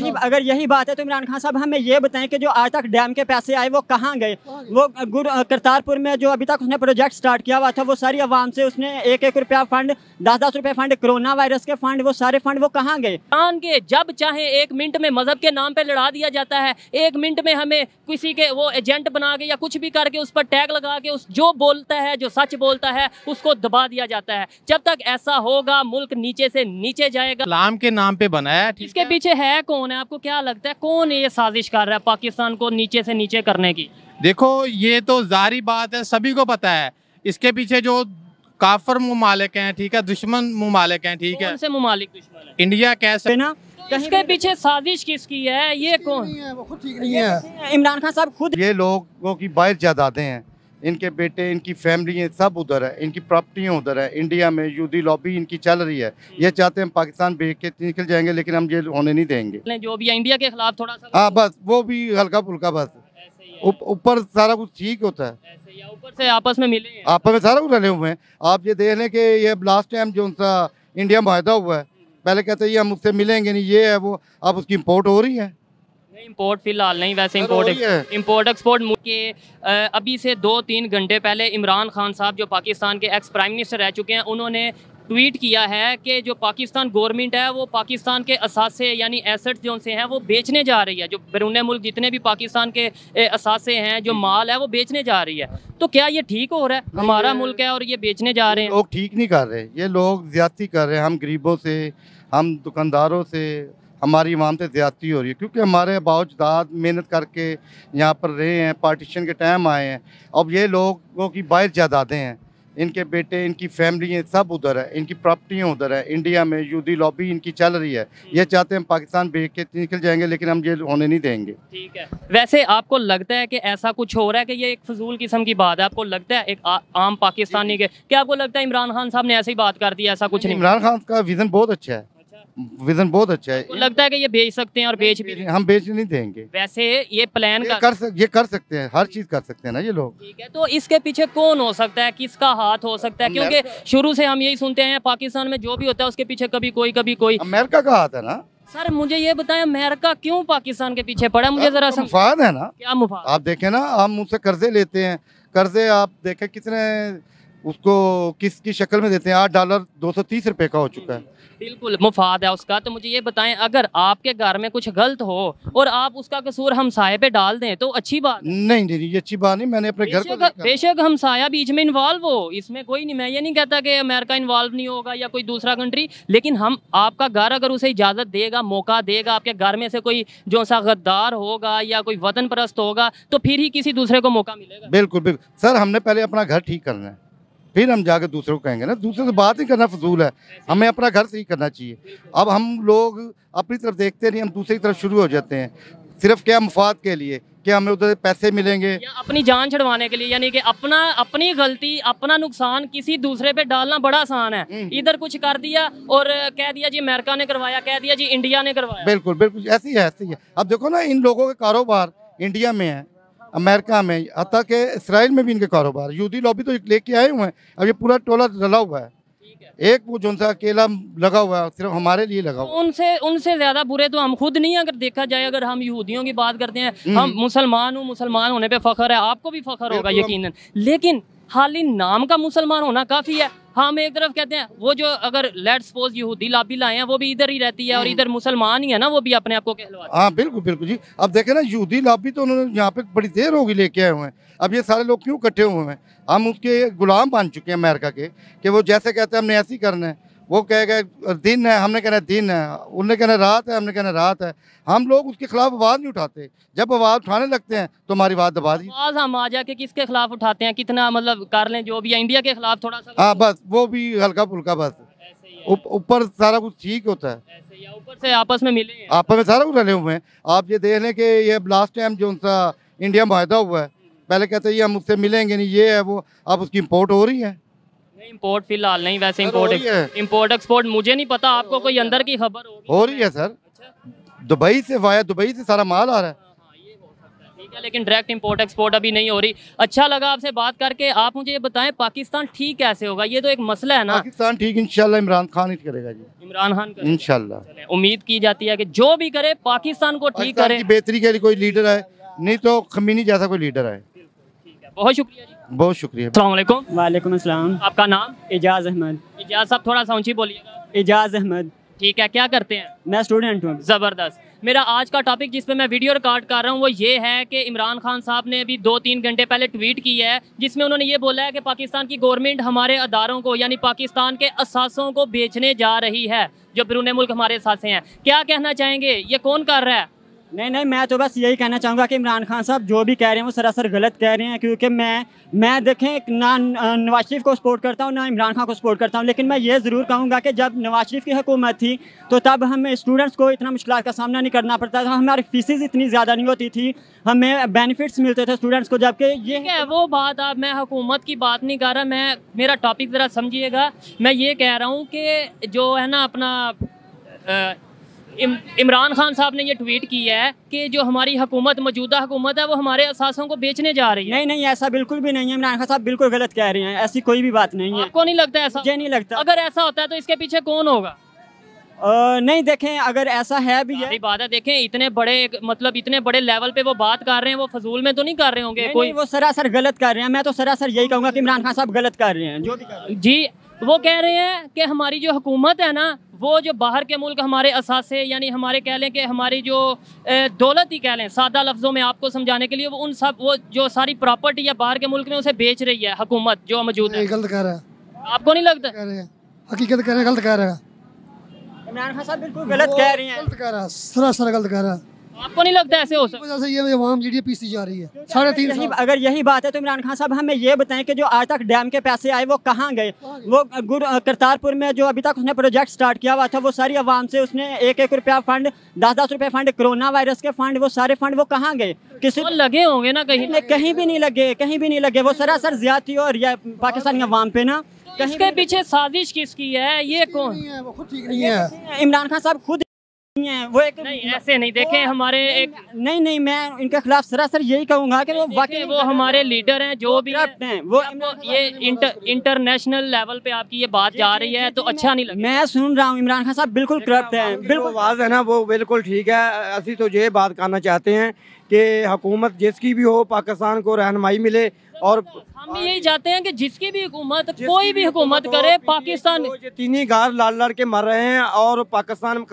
यही हाँ। अगर यही बात है तो इमरान खान साहब हमें ये बताएं कि जो आज तक डैम के पैसे आए वो कहाँ गए वो गुर करतारपुर में जो अभी तक उसने प्रोजेक्ट स्टार्ट किया हुआ था वो सारी आवाम से उसने एक एक रुपया फंड दस दस रुपये फंड कोरोना वायरस के फंड वो सारे फंड वो कहाँ गए के जब चाहे एक मिनट में मजहब के नाम पर लड़ा दिया जाता है एक मिनट में हमें किसी के वो एजेंट बना के या कुछ भी करके उस पर टैग लगा के उस जो बोलता है जो सच बोलता है उसको दबा दिया जाता है जब तक ऐसा होगा मुल्क नीचे से नीचे जाएगा इस्लाम के नाम पे बनाया है इसके पीछे है कौन कौन है आपको क्या लगता है कौन ये साजिश कर रहा है पाकिस्तान को नीचे से नीचे करने की देखो ये तो जारी बात है सभी को पता है इसके पीछे जो काफर ममालिक हैं ठीक है दुश्मन ममालिक हैं ठीक है ममालिक दुश्मन इंडिया कैसे ना तो इसके पीछे साजिश किसकी है ये कौन है वो खुद ठीक नहीं है इमरान खान साहब खुद ये लोगों की बाहर ज्यादा आते हैं इनके बेटे इनकी फैमिली है सब उधर है इनकी प्रॉपर्टियाँ उधर है इंडिया में यूदी लॉबी इनकी चल रही है ये चाहते हैं पाकिस्तान भेज के निकल जाएंगे लेकिन हम ये होने नहीं देंगे जो भी इंडिया के खिलाफ थोड़ा सा हाँ बस वो भी हल्का फुल्का बस ऊपर सारा कुछ ठीक होता है ऊपर से आपस में मिले आपस में सारा कुछ रले हुए हैं आप ये देख लें कि ये लास्ट टाइम जो उनका इंडिया माहा हुआ है पहले कहते हैं ये हम उससे मिलेंगे नहीं ये है वो अब उसकी इम्पोर्ट हो रही है इम्पोर्ट फिलहाल नहीं वैसे इम्पोर्ट इम्पोर्ट एक्सपोर्ट के अभी से दो तीन घंटे पहले इमरान खान साहब जो पाकिस्तान के एक्स प्राइम मिनिस्टर रह चुके हैं उन्होंने ट्वीट किया है कि जो पाकिस्तान गवर्नमेंट है वो पाकिस्तान के असासे यानी एसेट्स जो से हैं वो बेचने जा रही है जो बैरून मुल्क जितने भी पाकिस्तान के असासे हैं जो माल है वो बेचने जा रही है तो क्या ये ठीक हो रहा है हमारा मुल्क है और ये बेचने जा रहे हैं लोग ठीक नहीं कर रहे ये लोग ज्यादा कर रहे हैं हम गरीबों से हम दुकानदारों से हमारी इमाम से ज़्यादती हो रही है क्योंकि हमारे बावजदाद मेहनत करके यहाँ पर रहे हैं पार्टीशन के टाइम आए हैं अब ये लोगों की बाहर जायदादें हैं इनके बेटे इनकी फैमिली हैं सब उधर है इनकी प्रॉपर्टियाँ उधर है इंडिया में यूदी लॉबी इनकी चल रही है ये हम्म। चाहते हैं हम पाकिस्तान भेज के निकल जाएंगे लेकिन हम ये होने नहीं देंगे ठीक है वैसे आपको लगता है कि ऐसा कुछ हो रहा है कि ये एक फजूल किस्म की बात है आपको लगता है एक आ, आम पाकिस्तानी के क्या आपको लगता है इमरान खान साहब ने ऐसी बात कर दी ऐसा कुछ नहीं इमरान खान का विज़न बहुत अच्छा है विजन बहुत अच्छा है लगता है कि ये बेच सकते हैं और बेच भी हम बेच नहीं देंगे वैसे ये प्लान ये कर सक, ये कर सकते हैं हर चीज कर सकते हैं ना ये लोग ठीक है तो इसके पीछे कौन हो सकता है किसका हाथ हो सकता है क्योंकि शुरू से हम यही सुनते हैं पाकिस्तान में जो भी होता है उसके पीछे कभी कोई कभी कोई अमेरिका का हाथ है ना सर मुझे ये बताएं अमेरिका क्यों पाकिस्तान के पीछे पड़ा मुझे जरा तो सा मुफाद है ना क्या मुफाद आप देखें ना हम उनसे कर्जे लेते हैं कर्जे आप देखें कितने उसको किस की शक्ल में देते हैं आठ डॉलर दो सौ तीस रुपए का हो चुका है बिल्कुल मुफाद है उसका तो मुझे ये बताएं अगर आपके घर में कुछ गलत हो और आप उसका कसूर हमसाए पे डाल दें तो अच्छी बात नहीं दीदी ये अच्छी बात नहीं मैंने अपने घर को बेशक हमसाया बीच में इन्वॉल्व हो इसमें कोई नहीं मैं ये नहीं कहता कि अमेरिका इन्वॉल्व नहीं होगा या कोई दूसरा कंट्री लेकिन हम आपका घर अगर उसे इजाज़त देगा मौका देगा आपके घर में से कोई जो सा गद्दार होगा या कोई वतन परस्त होगा तो फिर ही किसी दूसरे को मौका मिलेगा बिल्कुल बिल्कुल सर हमने पहले अपना घर ठीक करना है फिर हम जाकर दूसरे को कहेंगे ना दूसरे से बात ही करना फजूल है हमें अपना घर से ही करना चाहिए अब हम लोग अपनी तरफ देखते नहीं हम दूसरी तरफ शुरू हो जाते हैं सिर्फ क्या मफाद के लिए कि हमें उधर पैसे मिलेंगे या अपनी जान छुड़वाने के लिए यानी कि अपना अपनी गलती अपना नुकसान किसी दूसरे पे डालना बड़ा आसान है हम्म। इधर कुछ कर दिया और कह दिया जी अमेरिका ने करवाया कह दिया जी इंडिया ने करवाया बिल्कुल बिल्कुल ऐसी है ऐसी है अब देखो ना इन लोगों के कारोबार इंडिया में है अमेरिका में हती के इसराइल में भी इनके कारोबार यूदी लॉबी तो लेके आए हुए हैं अब ये पूरा टोला डला हुआ है एक वो जो सा अकेला लगा हुआ है सिर्फ हमारे लिए लगा हुआ उनसे उनसे ज्यादा बुरे तो हम खुद नहीं अगर देखा जाए अगर हम यहूदियों की बात करते हैं हम्म। हम मुसलमान हूँ मुसलमान होने पे फखर है आपको भी फखर होगा यकीनन लेकिन हाल ही नाम का मुसलमान होना काफ़ी है हम हाँ, एक तरफ कहते हैं वो जो अगर लेट सपोज यहूदी लाबी लाए हैं वो भी इधर ही रहती है और हम्म। इधर मुसलमान ही है ना वो भी अपने आप को हाँ बिल्कुल बिल्कुल जी अब देखे ना यहूदी लाबी तो उन्होंने यहाँ पे बड़ी देर होगी लेके आए हुए हैं अब ये सारे लोग क्यों इकट्ठे हुए हैं हम उसके गुलाम बन चुके हैं अमेरिका के कि वो जैसे कहते हैं हमने ऐसे ही करना है वो कह गए दिन है हमने कहना दिन है उनने कहना रात है हमने कहना रात है हम लोग उसके खिलाफ आवाज़ नहीं उठाते जब आवाज़ उठाने लगते हैं तो हमारी बात दबा दी आवाज़ हम आ जाके किसके खिलाफ उठाते हैं कितना मतलब कर लें जो भी है इंडिया के खिलाफ थोड़ा सा हाँ बस वो भी हल्का फुल्का बस ऊपर सारा कुछ ठीक होता है ऊपर से आपस में मिले आपस में सारा कुछ रले हुए हैं आप ये देख लें कि ये लास्ट टाइम जो सा इंडिया माहदा हुआ है पहले कहते हैं ये हम उससे मिलेंगे नहीं ये है वो अब उसकी इम्पोर्ट हो रही है इम्पोर्ट फिलहाल नहीं वैसे इम्पोर्ट इम्पोर्ट एक्सपोर्ट मुझे नहीं पता आपको कोई अंदर की खबर हो रही है सर दुबई से वाया दुबई से सारा माल आ रहा है हाँ, हाँ, लेकिन डायरेक्ट इंपोर्ट एक्सपोर्ट अभी नहीं हो रही अच्छा लगा आपसे बात करके आप मुझे ये बताएं पाकिस्तान ठीक कैसे होगा ये तो एक मसला है ना पाकिस्तान ठीक इंशाल्लाह इमरान खान ही करेगा जी इमरान खान इंशाल्लाह उम्मीद की जाती है कि जो भी करे पाकिस्तान को ठीक करे बेहतरी के लिए कोई लीडर है नहीं तो खमीनी जैसा कोई लीडर है बहुत शुक्रिया बहुत शुक्रिया अलैक्म वालेकुम अस्सलाम आपका नाम एजाज अहमद एजाज साहब थोड़ा सा ऊंची बोलिए एजाज अहमद ठीक है क्या करते हैं मैं स्टूडेंट हूँ ज़बरदस्त मेरा आज का टॉपिक जिस पे मैं वीडियो रिकॉर्ड कर रहा हूँ वो ये है कि इमरान खान साहब ने अभी दो तीन घंटे पहले ट्वीट की है जिसमें उन्होंने ये बोला है कि पाकिस्तान की गवर्नमेंट हमारे अदारों को यानी पाकिस्तान के असासों को बेचने जा रही है जो बिरून मुल्क हमारे असासे हैं क्या कहना चाहेंगे ये कौन कर रहा है नहीं नहीं मैं तो बस यही कहना चाहूँगा कि इमरान खान साहब जो भी कह रहे हैं वो सरासर गलत कह रहे हैं क्योंकि मैं मैं देखें ना नवाज शरीफ को सपोर्ट करता हूँ ना इमरान खान को सपोर्ट करता हूँ लेकिन मैं ये ज़रूर कहूँगा कि जब नवाज शरीफ की हुकूमत थी तो तब हमें स्टूडेंट्स को इतना मुश्किल का सामना नहीं करना पड़ता था हमारी फीसिस इतनी ज़्यादा नहीं होती थी हमें बेनिफिट्स मिलते थे स्टूडेंट्स को जबकि ये है वो बात आप मैं हुकूमत की बात नहीं कर रहा मैं मेरा टॉपिक ज़रा समझिएगा मैं ये कह रहा हूँ कि जो है ना अपना इम, इमरान खान साहब ने ये ट्वीट किया है कि जो हमारी हुकूमत मौजूदा हुकूमत है वो हमारे असासों को बेचने जा रही है नहीं नहीं ऐसा बिल्कुल भी नहीं है इमरान खान साहब बिल्कुल गलत कह रहे हैं ऐसी कोई भी बात नहीं है आपको नहीं लगता ऐसा ये नहीं लगता अगर ऐसा होता है तो इसके पीछे कौन होगा आ, नहीं देखें अगर ऐसा है भी है बात है देखें इतने बड़े मतलब इतने बड़े लेवल पे वो बात कर रहे हैं वो फजूल में तो नहीं कर रहे होंगे नहीं, कोई नहीं, वो सरासर गलत कर रहे हैं मैं तो सरासर यही कहूंगा कि इमरान खान साहब गलत कर रहे हैं जो भी कर रहे हैं। जी वो कह रहे हैं कि हमारी जो हुकूमत है ना वो जो बाहर के मुल्क हमारे असासे यानी हमारे कह लें कि हमारी जो दौलत ही कह लें सादा लफ्ज़ों में आपको समझाने के लिए वो उन सब वो जो सारी प्रॉपर्टी है बाहर के मुल्क में उसे बेच रही है हुकूमत जो मौजूद है गलत कह रहा है आपको नहीं लगता हकीकत कह रहे गलत कह रहा है इमरान खान साहब बिल्कुल गलत कह रही है गलत कह रहा है सरासर गलत कह रहा है आपको नहीं लगता ऐसे हो सकता से ये आवाम पीसी जा रही है साढ़े तीन यही, अगर यही बात है तो इमरान खान साहब हमें ये बताएं कि जो आज तक डैम के पैसे आए वो कहाँ गए वो करतारपुर में जो अभी तक उसने प्रोजेक्ट स्टार्ट किया हुआ था वो सारी आवाम से उसने एक एक रुपया फंड दस दस रुपये फंड कोरोना वायरस के फंड वो सारे फंड वो कहाँ गए किसी तो लगे होंगे ना कहीं कहीं भी नहीं लगे कहीं भी नहीं लगे वो सरासर ज्यादा और पाकिस्तानी अवाम पे ना तो इसके पीछे साजिश किसकी है ये कौन है वो खुद ठीक नहीं है इमरान खान साहब खुद वो एक नहीं, ऐसे नहीं देखें हमारे नहीं, एक नहीं नहीं मैं उनके खिलाफ सरासर यही कहूंगा कि वो वाकई वो हमारे लीडर हैं जो भी हैं वो ये इंटर इंटरनेशनल लेवल पे आपकी ये बात जा रही है तो अच्छा नहीं लगता मैं सुन रहा हूँ इमरान खान साहब बिल्कुल करप्ट हैं बिल्कुल आवाज़ है ना वो बिल्कुल ठीक है अभी तो ये बात करना चाहते हैं कि हुकूमत जिसकी भी हो पाकिस्तान को रहनमाई मिले और हम यही चाहते हैं कि जिसकी भी हुकूमत कोई भी हुकूमत करे पाकिस्तान तीन गार लाल लाल के मर रहे हैं और पाकिस्तान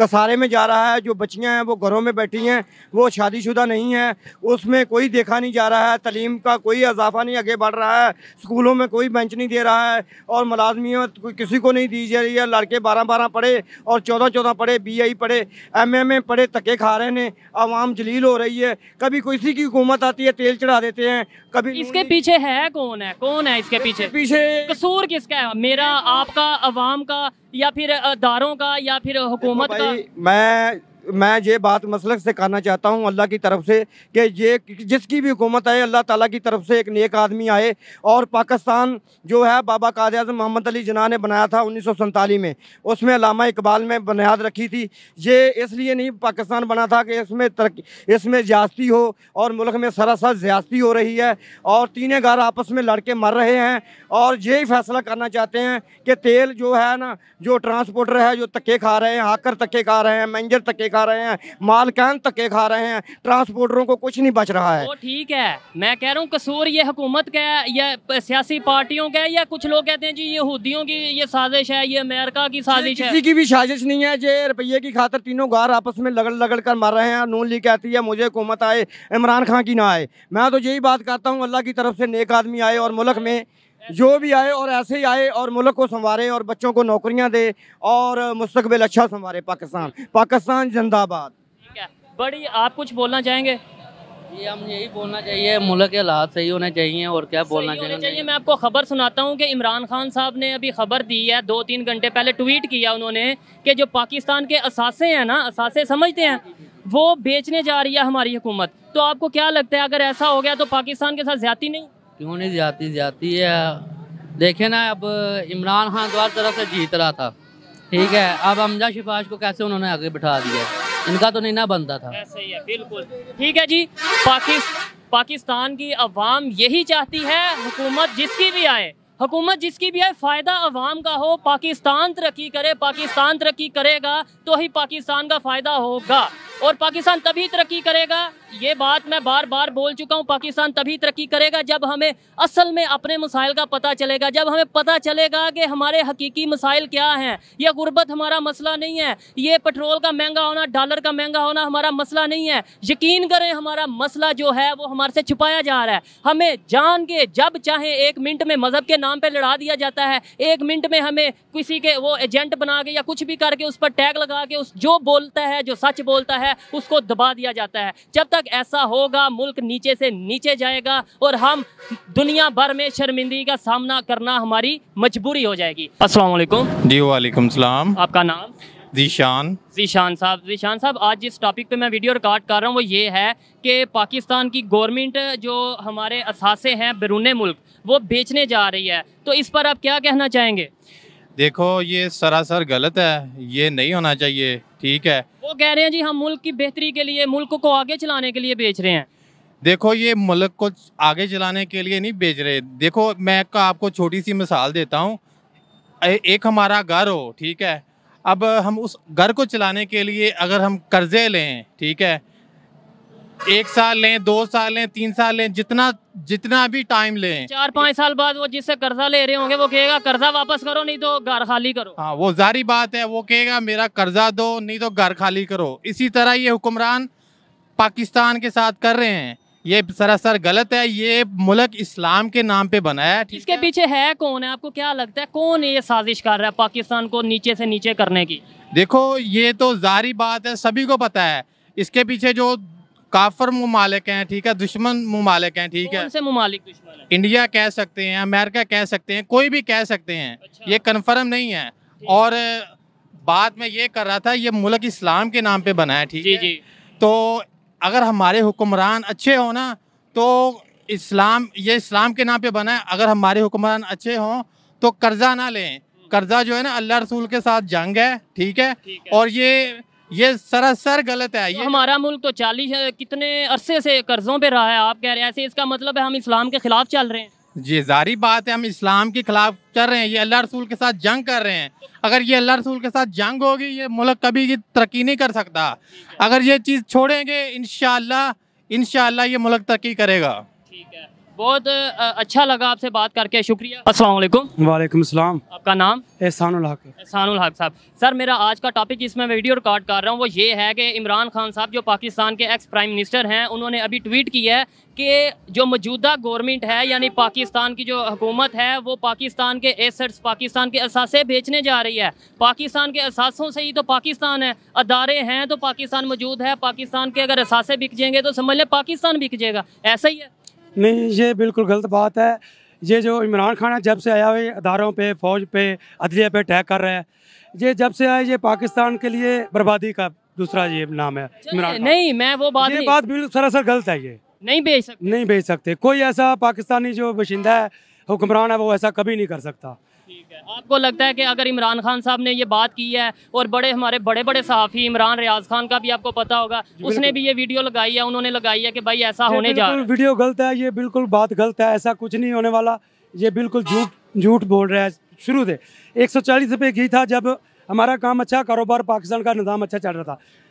कसारे में जा रहा है जो बच्चियां हैं वो घरों में बैठी हैं वो शादीशुदा नहीं है उसमें कोई देखा नहीं जा रहा है तलीम का कोई इजाफा नहीं आगे बढ़ रहा है स्कूलों में कोई बेंच नहीं दे रहा है और मुलाजमियत किसी को नहीं दी जा रही है लड़के बारह बारह पढ़े और चौदह चौदह पढ़े बी आई पढ़े एम एम ए पढ़े तके खा रहे हैं आवाम जलील हो रही है कभी किसी की हुकूमत आती है तेल चढ़ा देते हैं कभी अभी इसके पीछे है कौन है कौन है इसके पीछे पीछे कसूर किसका है मेरा आपका अवाम का या फिर दारों का या फिर हुकूमत का मैं मैं ये बात मसलक से कहना चाहता हूँ अल्लाह की तरफ से कि ये जिसकी भी हुकूमत आए अल्लाह ताला की तरफ से एक नेक आदमी आए और पाकिस्तान जो है बाबा काद अजम मोहम्मद अली जना ने बनाया था उन्नीस सौ में उसमें लामा इकबाल में बुनियाद रखी थी ये इसलिए नहीं पाकिस्तान बना था कि इसमें तरक्की इसमें ज्यादती हो और मुल्क में सरासर ज्यादती हो रही है और तीनों घर आपस में लड़के मर रहे हैं और ये फैसला करना चाहते हैं कि तेल जो है ना जो ट्रांसपोर्टर है जो तके खा रहे हैं हाकर तके खा रहे हैं मैंजर तके खा रहे हैं माल कैन धक्के खा रहे हैं ट्रांसपोर्टरों को कुछ नहीं बच रहा है ठीक है मैं कह रहा हूँ कसूर ये हुकूमत का है या सियासी पार्टियों का या कुछ लोग कहते हैं जी यहूदियों की ये साजिश है ये अमेरिका की साजिश है किसी की भी साजिश नहीं है जे रुपये की खातर तीनों गार आपस में लगड़ लगड़ कर मर रहे हैं नून ली कहती है मुझे हुकूमत आए इमरान खान की ना आए मैं तो यही बात करता हूँ अल्लाह की तरफ से नेक आदमी आए और मुल्क में जो भी आए और ऐसे ही आए और मुल्क को संवारे और बच्चों को नौकरियां दे और मुस्तबिल अच्छा संवारे पाकिस्तान पाकिस्तान जिंदाबाद ठीक है बड़ी आप कुछ बोलना चाहेंगे ये हम यही बोलना चाहिए मुल्क के हालात सही होने चाहिए और क्या बोलना चाहिए चाहिए मैं आपको खबर सुनाता हूँ कि इमरान खान साहब ने अभी खबर दी है दो तीन घंटे पहले ट्वीट किया उन्होंने कि जो पाकिस्तान के असासे हैं ना असासे समझते हैं वो बेचने जा रही है हमारी हुकूमत तो आपको क्या लगता है अगर ऐसा हो गया तो पाकिस्तान के साथ ज्यादा नहीं क्यों नहीं जाती जाती है देखे ना अब इमरान खान द्वार तो तरह से जीत रहा था ठीक है अब हमजा शिफाश को कैसे उन्होंने आगे बिठा दिया इनका तो नहीं ना बनता था ऐसे ही है बिल्कुल ठीक है जी पाकिस्तान पाकिस्तान की अवाम यही चाहती है हुकूमत जिसकी भी आए हुकूमत जिसकी भी है फ़ायदा अवाम का हो पाकिस्तान तरक्की करे पाकिस्तान तरक्की करेगा तो ही पाकिस्तान का फ़ायदा होगा और पाकिस्तान तभी तरक्की करेगा ये बात मैं बार बार बोल चुका हूँ पाकिस्तान तभी तरक्की करेगा जब हमें असल में अपने मसाइल का पता चलेगा जब हमें पता चलेगा कि हमारे हकीकी मसाइल क्या हैं यह गुर्बत हमारा मसला नहीं है ये पेट्रोल का महंगा होना डॉलर का महंगा होना हमारा मसला नहीं है यकीन करें हमारा मसला जो है वो हमारे से छुपाया जा रहा है हमें जान के जब चाहे एक मिनट में मज़हब के नाम पर लड़ा दिया जाता है एक मिनट में हमें किसी के वो एजेंट बना के या कुछ भी करके उस पर टैग लगा के उस जो बोलता है जो सच बोलता है है उसको दबा दिया जाता है जब तक ऐसा होगा मुल्क नीचे से नीचे जाएगा और हम दुनिया भर में शर्मिंदगी का सामना करना हमारी मजबूरी हो जाएगी असलम जी वालेकुम सलाम आपका नाम जीशान जीशान साहब जीशान साहब आज जिस टॉपिक पे मैं वीडियो रिकॉर्ड कर रहा हूँ वो ये है कि पाकिस्तान की गवर्नमेंट जो हमारे असासे हैं बैरून मुल्क वो बेचने जा रही है तो इस पर आप क्या कहना चाहेंगे देखो ये सरासर गलत है ये नहीं होना चाहिए ठीक है वो कह रहे हैं जी हम मुल्क की बेहतरी के लिए मुल्क को आगे चलाने के लिए बेच रहे हैं देखो ये मुल्क को आगे चलाने के लिए नहीं बेच रहे देखो मैं का आपको छोटी सी मिसाल देता हूँ एक हमारा घर हो ठीक है अब हम उस घर को चलाने के लिए अगर हम कर्जे लें ठीक है एक साल लें दो साल लें तीन साल लें जितना जितना भी टाइम लें चार पाँच साल बाद वो जिससे कर्जा ले रहे होंगे वो कहेगा कर्जा वापस करो नहीं तो घर खाली करो हाँ वो जारी बात है वो कहेगा मेरा कर्जा दो नहीं तो घर खाली करो इसी तरह ये हुक्मरान पाकिस्तान के साथ कर रहे हैं ये सरासर गलत है ये मुल्क इस्लाम के नाम पे बना है इसके है? पीछे है कौन है आपको क्या लगता है कौन ये साजिश कर रहा है पाकिस्तान को नीचे से नीचे करने की देखो ये तो जारी बात है सभी को पता है इसके पीछे जो काफर ममालिक हैं ठीक है दुश्मन ममालिक हैं ठीक है ममालिक दुश्मन है? इंडिया कह सकते हैं अमेरिका कह सकते हैं कोई भी कह सकते हैं अच्छा। ये कन्फर्म नहीं है और बात मैं ये कर रहा था ये मुल्क इस्लाम के नाम पे बना है ठीक है तो अगर हमारे हुक्मरान अच्छे हो ना तो इस्लाम ये इस्लाम के नाम पे बना है अगर हमारे हुक्मरान अच्छे हों तो कर्जा ना लें हम्म। कर्जा जो है ना अल्लाह रसूल के साथ जंग है, ठीक है। और ये ये सरासर गलत है ये हमारा मुल्क तो चालीस कितने अरसे से कर्जों पे रहा है आप कह रहे हैं ऐसे इसका मतलब है हम इस्लाम के खिलाफ चल रहे हैं जी जारी बात है हम इस्लाम के खिलाफ चल रहे हैं ये अल्लाह रसूल के साथ जंग कर रहे हैं अगर ये अल्लाह रसूल के साथ जंग होगी ये मुल्क कभी ये तरक्की नहीं कर सकता अगर ये चीज़ छोड़ेंगे इन शह ये मुल्क तरक्की करेगा ठीक है बहुत अच्छा लगा आपसे बात करके शुक्रिया असल वालेकुम सलाम आपका नाम एहसान एहसान साहब सर मेरा आज का टॉपिक इसमें वीडियो रिकॉर्ड कर रहा हूँ वो ये है कि इमरान खान साहब जो पाकिस्तान के एक्स प्राइम मिनिस्टर हैं उन्होंने अभी ट्वीट किया है कि जो मौजूदा गवर्नमेंट है यानी पाकिस्तान की जो हुकूमत है वो पाकिस्तान के एसेट्स पाकिस्तान के असासे बेचने जा रही है पाकिस्तान के असासों से ही तो पाकिस्तान है अदारे हैं तो पाकिस्तान मौजूद है पाकिस्तान के अगर असासे बिक जाएंगे तो समझ लें पाकिस्तान बिक जाएगा ऐसा ही है नहीं ये बिल्कुल गलत बात है ये जो इमरान खान है जब से आया हुए अदारों पे फौज पे अदलिया पे अटैक कर रहे हैं ये जब से आए ये पाकिस्तान के लिए बर्बादी का दूसरा ये नाम है इमरान नहीं मैं वो बात ये बात बिल्कुल सरासर गलत है ये नहीं भेज सकते नहीं भेज सकते कोई ऐसा पाकिस्तानी जो बशिंदा है हुक्मरान है वो ऐसा कभी नहीं कर सकता ठीक है आपको लगता है कि अगर इमरान खान साहब ने ये बात की है और बड़े हमारे बड़े बड़े सहाफ़ी इमरान रियाज खान का भी आपको पता होगा उसने भी ये वीडियो लगाई है उन्होंने लगाई है कि भाई ऐसा होने जा रहा है वीडियो गलत है ये बिल्कुल बात गलत है ऐसा कुछ नहीं होने वाला ये बिल्कुल झूठ झूठ बोल रहा है शुरू से एक सौ चालीस रुपये घी था जब हमारा काम अच्छा कारोबार पाकिस्तान का निज़ाम अच्छा चल रहा था